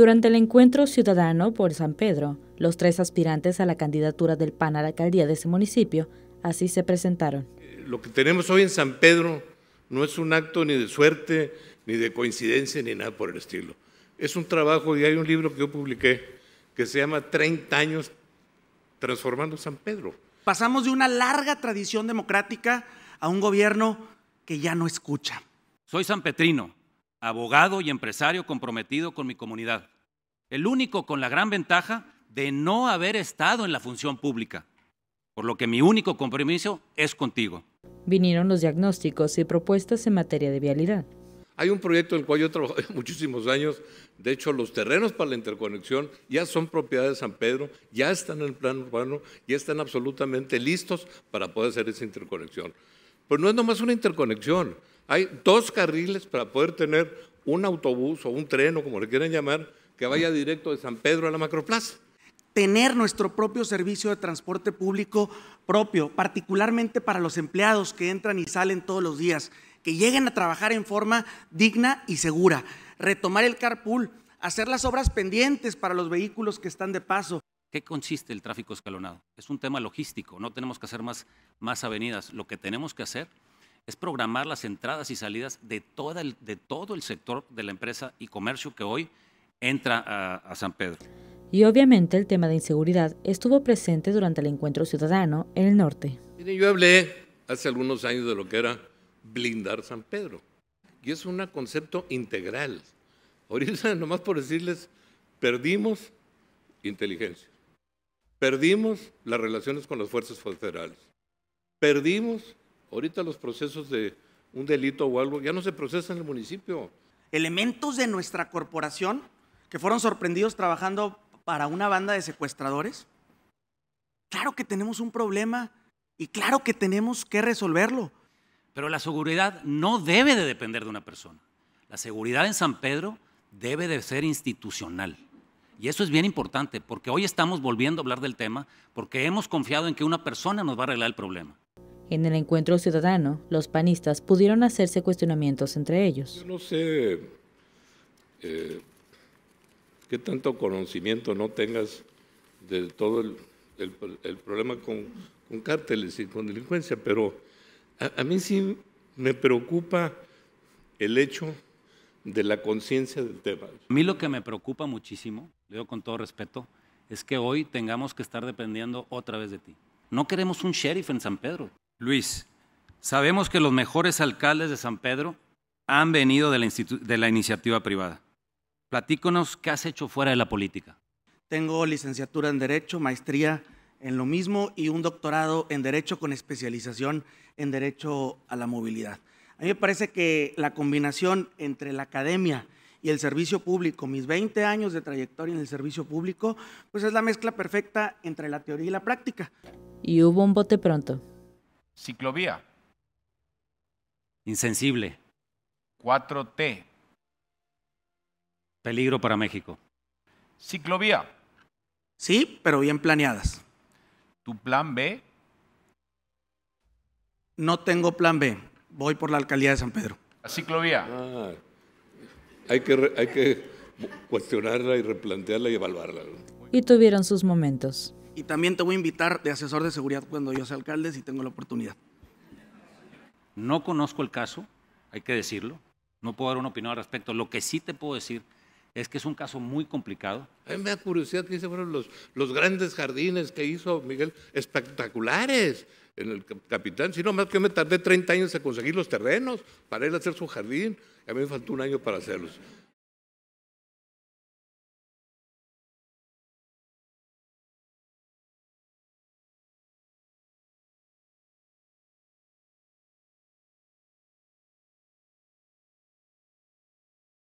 Durante el encuentro ciudadano por San Pedro, los tres aspirantes a la candidatura del PAN a la alcaldía de ese municipio así se presentaron. Eh, lo que tenemos hoy en San Pedro no es un acto ni de suerte, ni de coincidencia, ni nada por el estilo. Es un trabajo y hay un libro que yo publiqué que se llama 30 años transformando San Pedro. Pasamos de una larga tradición democrática a un gobierno que ya no escucha. Soy san sanpetrino abogado y empresario comprometido con mi comunidad. El único con la gran ventaja de no haber estado en la función pública, por lo que mi único compromiso es contigo. Vinieron los diagnósticos y propuestas en materia de vialidad. Hay un proyecto en el cual yo he trabajado muchísimos años. De hecho, los terrenos para la interconexión ya son propiedad de San Pedro, ya están en el plan urbano, ya están absolutamente listos para poder hacer esa interconexión. Pero no es nomás una interconexión, hay dos carriles para poder tener un autobús o un tren o como le quieran llamar que vaya directo de San Pedro a la Macroplaza. Tener nuestro propio servicio de transporte público propio, particularmente para los empleados que entran y salen todos los días, que lleguen a trabajar en forma digna y segura. Retomar el carpool, hacer las obras pendientes para los vehículos que están de paso. ¿Qué consiste el tráfico escalonado? Es un tema logístico, no tenemos que hacer más, más avenidas. Lo que tenemos que hacer es programar las entradas y salidas de, toda el, de todo el sector de la empresa y comercio que hoy entra a, San Pedro. Y obviamente el tema de inseguridad estuvo presente durante el encuentro ciudadano en el norte. yo hablé hace algunos años de lo que era blindar San Pedro. Y es un concepto integral. Ahorita, nomás por decirles, perdimos inteligencia, perdimos las relaciones con las fuerzas federales, perdimos Ahorita los procesos de un delito o algo ya no se procesan en el municipio. Elementos de nuestra corporación que fueron sorprendidos trabajando para una banda de secuestradores. Claro que tenemos un problema y claro que tenemos que resolverlo. Pero la seguridad no debe de depender de una persona. La seguridad en San Pedro debe de ser institucional. Y eso es bien importante, porque hoy estamos volviendo a hablar del tema, porque hemos confiado en que una persona nos va a arreglar el problema. En el encuentro ciudadano, los panistas pudieron hacerse cuestionamientos entre ellos. Yo no sé eh, qué tanto conocimiento no tengas de todo el, problema con, cárteles y con delincuencia, pero a, mí sí me preocupa el hecho de la conciencia del tema. A mí lo que me preocupa muchísimo, lo digo con todo respeto, es que hoy tengamos que estar dependiendo otra vez de ti. No queremos un sheriff en San Pedro. Luis, sabemos que los mejores alcaldes de San Pedro han venido de la, iniciativa privada. Platíconos qué has hecho fuera de la política. Tengo licenciatura en Derecho, maestría en lo mismo y un doctorado en Derecho con especialización en Derecho a la Movilidad. A mí me parece que la combinación entre la academia y el servicio público, mis 20 años de trayectoria en el servicio público, pues es la mezcla perfecta entre la teoría y la práctica. Y hubo un bote pronto. Ciclovía. Insensible. 4T. Peligro para México. Ciclovía. Sí, pero bien planeadas. ¿Tu plan B? No tengo plan B. Voy por la alcaldía de San Pedro. La ciclovía. Ah, hay, que, hay que cuestionarla y replantearla y evaluarla. Y tuvieron sus momentos y también te voy a invitar de asesor de seguridad cuando yo sea alcalde si tengo la oportunidad. No conozco el caso, hay que decirlo, no puedo dar una opinión al respecto. Lo que sí te puedo decir es que es un caso muy complicado. A mí me da curiosidad que fueron los, los grandes jardines que hizo Miguel, espectaculares en el capitán, sino más que me tardé 30 años en conseguir los terrenos para él hacer su jardín, a mí me faltó un año para hacerlos.